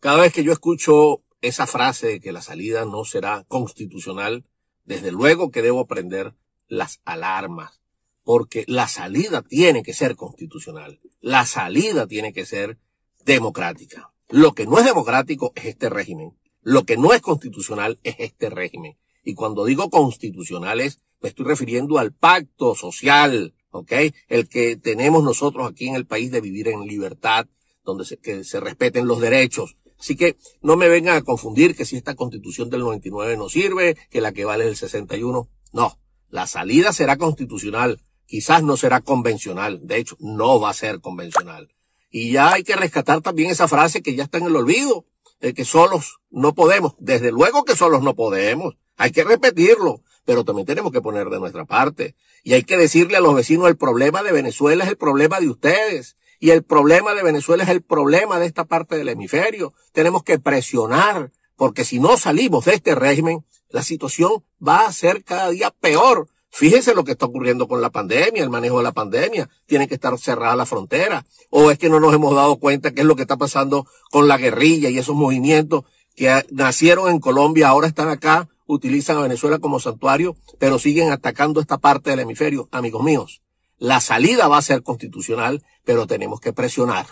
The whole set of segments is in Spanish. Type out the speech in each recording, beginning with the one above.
Cada vez que yo escucho esa frase de que la salida no será constitucional, desde luego que debo aprender las alarmas, porque la salida tiene que ser constitucional, la salida tiene que ser democrática. Lo que no es democrático es este régimen, lo que no es constitucional es este régimen. Y cuando digo constitucionales, me estoy refiriendo al pacto social, ¿ok? El que tenemos nosotros aquí en el país de vivir en libertad, donde se, se respeten los derechos, Así que no me vengan a confundir que si esta constitución del 99 no sirve, que la que vale es el 61. No, la salida será constitucional, quizás no será convencional, de hecho no va a ser convencional. Y ya hay que rescatar también esa frase que ya está en el olvido, de que solos no podemos, desde luego que solos no podemos, hay que repetirlo, pero también tenemos que poner de nuestra parte. Y hay que decirle a los vecinos, el problema de Venezuela es el problema de ustedes y el problema de Venezuela es el problema de esta parte del hemisferio. Tenemos que presionar, porque si no salimos de este régimen, la situación va a ser cada día peor. Fíjense lo que está ocurriendo con la pandemia, el manejo de la pandemia. Tiene que estar cerrada la frontera. O es que no nos hemos dado cuenta qué es lo que está pasando con la guerrilla y esos movimientos que nacieron en Colombia, ahora están acá, utilizan a Venezuela como santuario, pero siguen atacando esta parte del hemisferio, amigos míos. La salida va a ser constitucional, pero tenemos que presionar.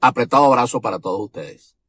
Apretado abrazo para todos ustedes.